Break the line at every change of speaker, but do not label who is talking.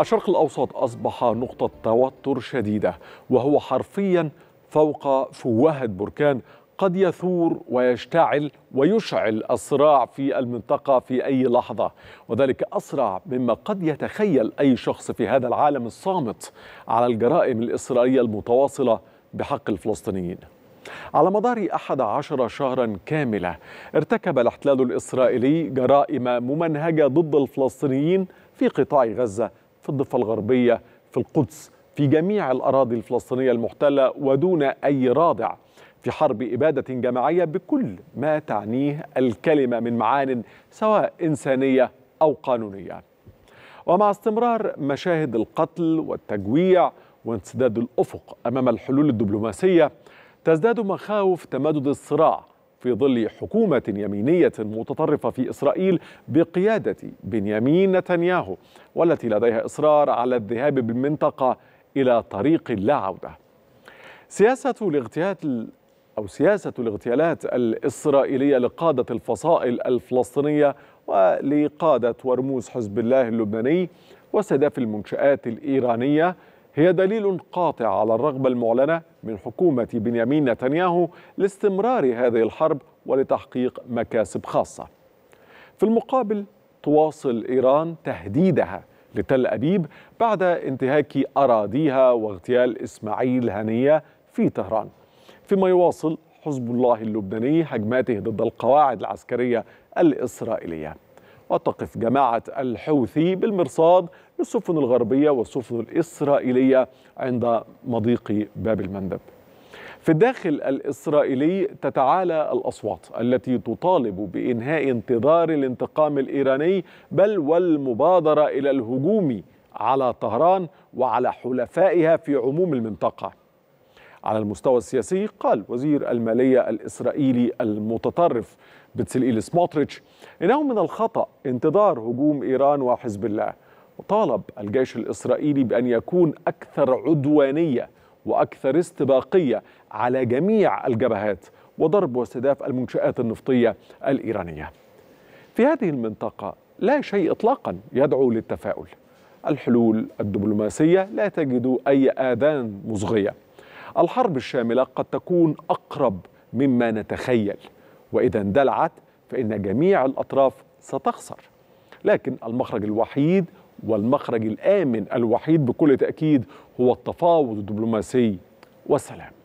الشرق الأوسط أصبح نقطة توتر شديدة وهو حرفيا فوق فوهة بركان قد يثور ويشتعل ويشعل الصراع في المنطقة في أي لحظة وذلك أسرع مما قد يتخيل أي شخص في هذا العالم الصامت على الجرائم الإسرائيلية المتواصلة بحق الفلسطينيين على مدار أحد عشر شهرا كاملة ارتكب الاحتلال الإسرائيلي جرائم ممنهجة ضد الفلسطينيين في قطاع غزة في الضفة الغربية في القدس في جميع الأراضي الفلسطينية المحتلة ودون أي رادع في حرب إبادة جماعية بكل ما تعنيه الكلمة من معان سواء إنسانية أو قانونية ومع استمرار مشاهد القتل والتجويع وانسداد الأفق أمام الحلول الدبلوماسية تزداد مخاوف تمدد الصراع في ظل حكومة يمينية متطرفة في إسرائيل بقيادة بنيامين نتنياهو والتي لديها إصرار على الذهاب بالمنطقة إلى طريق لا عودة سياسة الاغتيال أو سياسة الاغتيالات الإسرائيلية لقادة الفصائل الفلسطينية ولقادة ورموز حزب الله اللبناني واستهداف المنشآت الإيرانية هي دليل قاطع على الرغبة المعلنة من حكومة بنيامين نتنياهو لاستمرار هذه الحرب ولتحقيق مكاسب خاصة. في المقابل تواصل إيران تهديدها لتل أبيب بعد انتهاك أراضيها واغتيال إسماعيل هنية في طهران. فيما يواصل حزب الله اللبناني هجماته ضد القواعد العسكرية الإسرائيلية. وتقف جماعة الحوثي بالمرصاد للسفن الغربية والسفن الإسرائيلية عند مضيق باب المندب في الداخل الإسرائيلي تتعالى الأصوات التي تطالب بإنهاء انتظار الانتقام الإيراني بل والمبادرة إلى الهجوم على طهران وعلى حلفائها في عموم المنطقة على المستوى السياسي قال وزير المالية الإسرائيلي المتطرف بتسليل سموتريتش إنه من الخطأ انتظار هجوم إيران وحزب الله وطالب الجيش الإسرائيلي بأن يكون أكثر عدوانية وأكثر استباقية على جميع الجبهات وضرب واستهداف المنشآت النفطية الإيرانية في هذه المنطقة لا شيء إطلاقا يدعو للتفاؤل الحلول الدبلوماسية لا تجد أي آذان مصغية الحرب الشامله قد تكون اقرب مما نتخيل واذا اندلعت فان جميع الاطراف ستخسر لكن المخرج الوحيد والمخرج الامن الوحيد بكل تاكيد هو التفاوض الدبلوماسي والسلام